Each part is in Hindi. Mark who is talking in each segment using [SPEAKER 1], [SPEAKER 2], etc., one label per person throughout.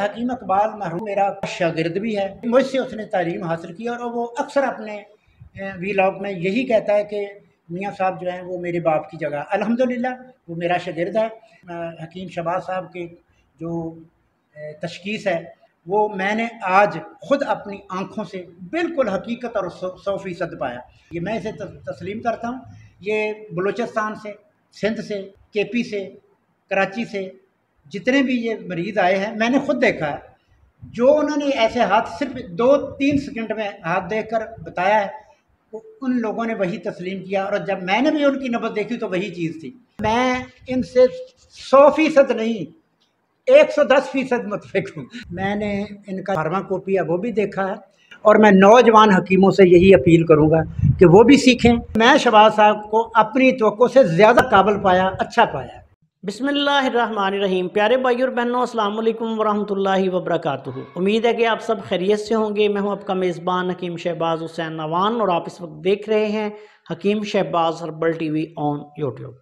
[SPEAKER 1] हकीम अकबाल महरूम मेरा शागिर्द भी है मुझसे उसने तालीम हासिल की और वो अक्सर अपने वीलॉग में यही कहता है कि मियाँ साहब जो हैं वो मेरे बाप की जगह अल्हम्दुलिल्लाह वो मेरा शागिर्द है हकीम शबाज साहब के जो तशखीस है वो मैंने आज खुद अपनी आँखों से बिल्कुल हकीकत और सौ फ़ीसद पाया ये मैं इसे तस्लीम करता हूँ ये बलूचिस्तान से सिंध से के पी से कराची से जितने भी ये मरीज़ आए हैं मैंने खुद देखा है जो उन्होंने ऐसे हाथ सिर्फ दो तीन सेकंड में हाथ देख कर बताया है उन लोगों ने वही तस्लीम किया और जब मैंने भी उनकी नब्बत देखी तो वही चीज़ थी मैं इनसे सौ फीसद नहीं एक सौ दस फीसद मुतफिक हूँ मैंने इनका फार्माकोपिया वो भी देखा है और मैं नौजवान हकीमों से यही अपील करूँगा कि वो भी सीखें मैं शबाज साहब को अपनी तो से ज़्यादा काबल पाया अच्छा पाया
[SPEAKER 2] बिसमीम प्यारे भाई और बहनों अल्लाम वरहि वबरक उम्मीद है कि आप सब खैरियत से होंगे मैं हूं आपका मेज़बान हकीम शहबाज हुसैन नवान और आप इस वक्त देख रहे हैं Hakim Shahbaz herbal TV on YouTube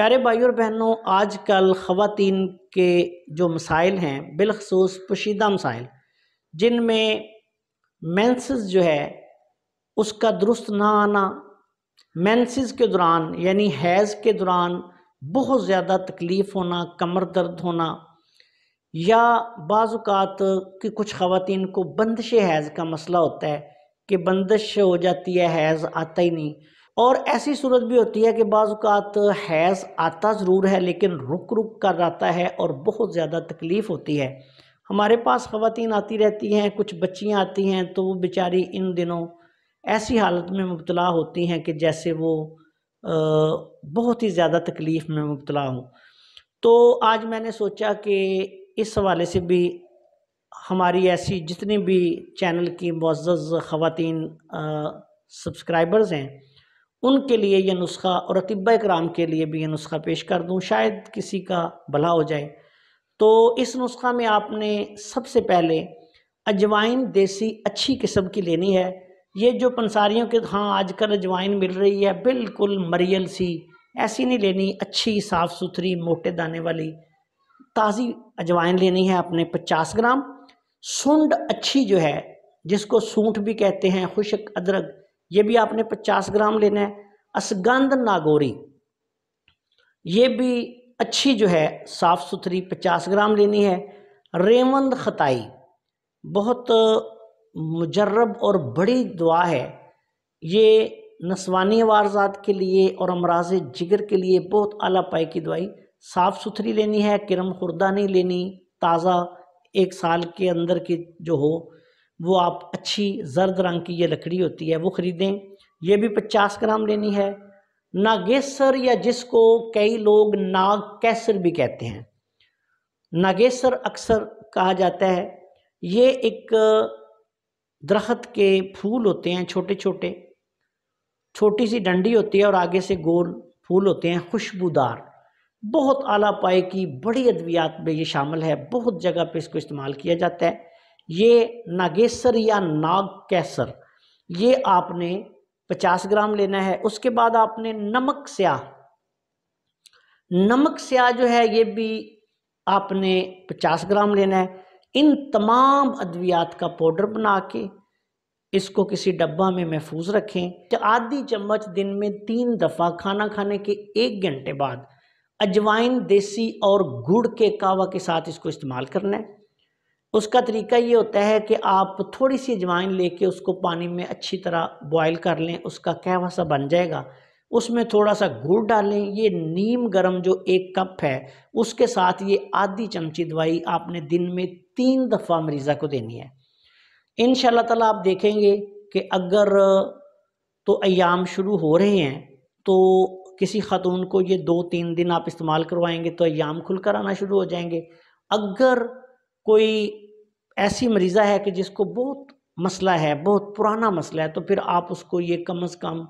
[SPEAKER 2] प्यारे भाई और बहनों आज कल ख़वान के जो मसाइल हैं बिलखसूस पोशीदा मसाइल जिनमें मैंसिस जो है उसका दुरुस्त ना आना मैंसस के दौरान यानी हैज़ के दौरान बहुत ज़्यादा तकलीफ़ होना कमर दर्द होना या बाज़ात की कुछ ख़वान को बंदश हैज़ का मसला होता है कि बंदिश हो जाती है हैज़ आता ही नहीं और ऐसी सूरत भी होती है कि बाज़ात हैज़ आता ज़रूर है लेकिन रुक रुक कर आता है और बहुत ज़्यादा तकलीफ़ होती है हमारे पास ख़वान आती रहती हैं कुछ बच्चियाँ आती हैं तो वो बेचारी इन दिनों ऐसी हालत में मुबतला होती हैं कि जैसे वो बहुत ही ज़्यादा तकलीफ़ में मुबतला हूँ तो आज मैंने सोचा कि इस हवाले से भी हमारी ऐसी जितनी भी चैनल की मज्ज़ ख़वान सब्सक्राइबर्स हैं उनके लिए यह नुस्खा और अतिब कराम के लिए भी यह नुस्खा पेश कर दूँ शायद किसी का भला हो जाए तो इस नुस्खा में आपने सबसे पहले अजवाइन देसी अच्छी किस्म की लेनी है ये जो पंसारियों के हाँ आजकल अजवाइन मिल रही है बिल्कुल मरियल सी ऐसी नहीं लेनी अच्छी साफ़ सुथरी मोटे दाने वाली ताज़ी अजवाइन लेनी है अपने पचास ग्राम सूंड अच्छी जो है जिसको सूंठ भी कहते हैं खुशक अदरक ये भी आपने पचास ग्राम लेना है असगंध नागोरी ये भी अच्छी जो है साफ़ सुथरी पचास ग्राम लेनी है रेवंद खताई बहुत मुजरब और बड़ी दुआ है ये नसवानी वारजात के लिए और अमराज जिगर के लिए बहुत अला पाई की दवाई साफ़ सुथरी लेनी है किरम खुर्दा नहीं लेनी ताज़ा एक साल के अंदर की जो हो वो आप अच्छी जर्द रंग की ये लकड़ी होती है वो ख़रीदें ये भी पचास ग्राम लेनी है नागेसर या जिसको कई लोग नाग कैसर भी कहते हैं नागेसर अक्सर कहा जाता है ये एक दरख्त के फूल होते हैं छोटे छोटे छोटी सी डंडी होती है और आगे से गोल फूल होते हैं खुशबूदार बहुत आला पाए की बड़ी अद्वियात में ये शामिल है बहुत जगह पे इसको इस्तेमाल किया जाता है ये नागेसर या नाग कैसर ये आपने 50 ग्राम लेना है उसके बाद आपने नमक स्याह नमक स्याह जो है ये भी आपने 50 ग्राम लेना है इन तमाम अद्वियात का पाउडर बना के इसको किसी डब्बा में महफूज रखें तो आधी चम्मच दिन में तीन दफ़ा खाना खाने के एक घंटे बाद अजवाइन देसी और गुड़ के कावा के साथ इसको इस्तेमाल करना है उसका तरीका ये होता है कि आप थोड़ी सी अजवाइन लेके उसको पानी में अच्छी तरह बॉयल कर लें उसका कहवा सा बन जाएगा उसमें थोड़ा सा गुड़ डालें ये नीम गरम जो एक कप है उसके साथ ये आधी चमची दवाई आपने दिन में तीन दफ़ा मरीज़ा को देनी है इन ताला आप देखेंगे कि अगर तो अयाम शुरू हो रहे हैं तो किसी ख़ातून को ये दो तीन दिन आप इस्तेमाल करवाएंगे तो अयाम खुलकर आना शुरू हो जाएंगे अगर कोई ऐसी मरीज़ा है कि जिसको बहुत मसला है बहुत पुराना मसला है तो फिर आप उसको ये कम अज़ कम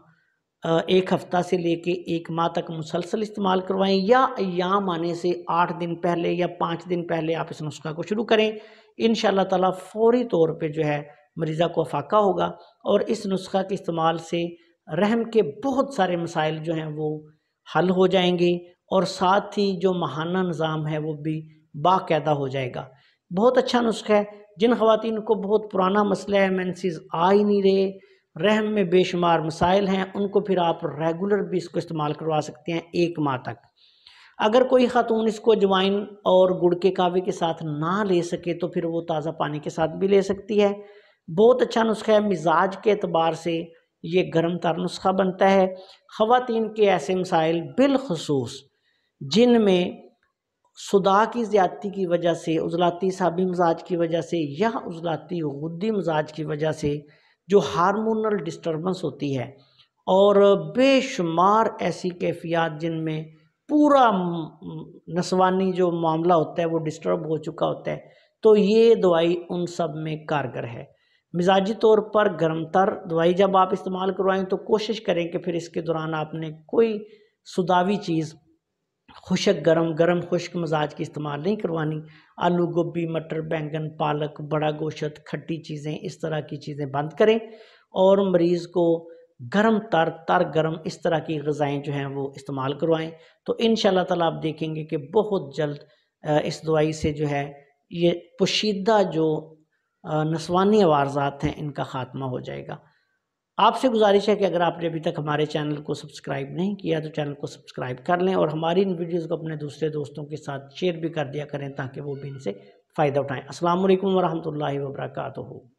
[SPEAKER 2] एक हफ़्ता से लेके एक माह तक मुसलसल इस्तेमाल करवाएं या अयाम आने से आठ दिन पहले या पाँच दिन पहले आप इस नुस्खा को शुरू करें इन ताला फौरी तौर पे जो है मरीज़ा को फाका होगा और इस नुस्खा के इस्तेमाल से रहम के बहुत सारे मसाइल जो हैं वो हल हो जाएंगे और साथ ही जो महाना निज़ाम है वो भी बायदा हो जाएगा बहुत अच्छा नुस्खा है जिन खुवान को बहुत पुराना मसला है मैंसिस आ ही नहीं रहे रहम में बेशुमार मसाइल हैं उनको फिर आप रेगुलर भी इसको इस्तेमाल करवा सकते हैं एक माह तक अगर कोई ख़ातून इसको अजवाइन और गुड़ के कावे के साथ ना ले सके तो फिर वो ताज़ा पानी के साथ भी ले सकती है बहुत अच्छा नुस्खा है मिजाज के अतबार से ये गर्म तर नुस्खा बनता है ख़वान के ऐसे मसाइल बिलखसूस जिनमें सुदा की ज़्यादती की वजह से उजलाती साबी मिजाज की वजह से या उजलाती गुद्दी मिजाज की वजह से जो हार्मोनल डिस्टर्बेंस होती है और बेशुमार ऐसी कैफियत जिनमें पूरा नसवानी जो मामला होता है वो डिस्टर्ब हो चुका होता है तो ये दवाई उन सब में कारगर है मिजाजी तौर पर गर्म तर दवाई जब आप इस्तेमाल करवाएं तो कोशिश करें कि फिर इसके दौरान आपने कोई सुदावी चीज़ खुशक गरम गरम खुश्क मजाज की इस्तेमाल नहीं करवानी आलू गोभी मटर बैंगन पालक बड़ा गोशत खट्टी चीज़ें इस तरह की चीज़ें बंद करें और मरीज़ को गर्म तर तर गर्म इस तरह की गज़ाएँ जो हैं वो इस्तेमाल करवाएँ तो इन ताला आप देखेंगे कि बहुत जल्द इस दवाई से जो है ये पोशीदा जो नस्वानी वारजात हैं इनका ख़ात्मा हो जाएगा आपसे गुजारिश है कि अगर आपने अभी तक हमारे चैनल को सब्सक्राइब नहीं किया तो चैनल को सब्सक्राइब कर लें और हमारी इन वीडियोज़ को अपने दूसरे दोस्तों के साथ शेयर भी कर दिया करें ताकि वो भी इनसे फ़ायदा उठाएँ असल वरहमल वर्का